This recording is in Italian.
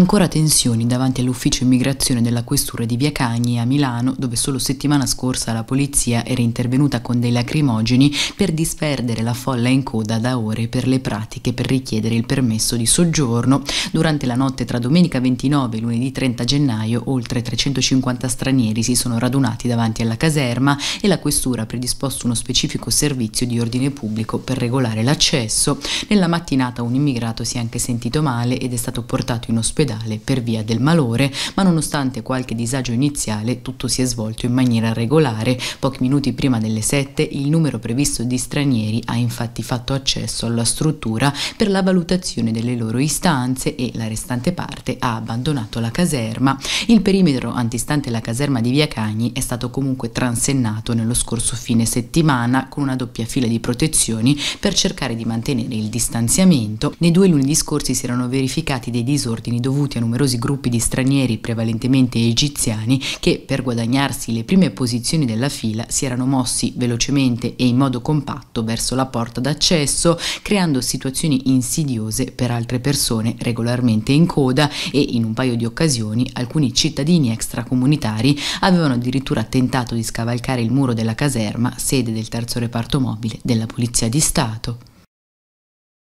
Ancora tensioni davanti all'ufficio immigrazione della questura di Via Cagni a Milano, dove solo settimana scorsa la polizia era intervenuta con dei lacrimogeni per disperdere la folla in coda da ore per le pratiche per richiedere il permesso di soggiorno. Durante la notte tra domenica 29 e lunedì 30 gennaio, oltre 350 stranieri si sono radunati davanti alla caserma e la questura ha predisposto uno specifico servizio di ordine pubblico per regolare l'accesso. Nella mattinata un immigrato si è anche sentito male ed è stato portato in ospedale all'ospedale per via del malore, ma nonostante qualche disagio iniziale tutto si è svolto in maniera regolare. Pochi minuti prima delle 7 il numero previsto di stranieri ha infatti fatto accesso alla struttura per la valutazione delle loro istanze e la restante parte ha abbandonato la caserma. Il perimetro antistante la caserma di Via Cagni è stato comunque transennato nello scorso fine settimana con una doppia fila di protezioni per cercare di mantenere il distanziamento. Nei due lunedì scorsi si erano verificati dei disordini dovuti dovuti a numerosi gruppi di stranieri, prevalentemente egiziani, che per guadagnarsi le prime posizioni della fila si erano mossi velocemente e in modo compatto verso la porta d'accesso, creando situazioni insidiose per altre persone regolarmente in coda e in un paio di occasioni alcuni cittadini extracomunitari avevano addirittura tentato di scavalcare il muro della caserma, sede del terzo reparto mobile della Polizia di Stato.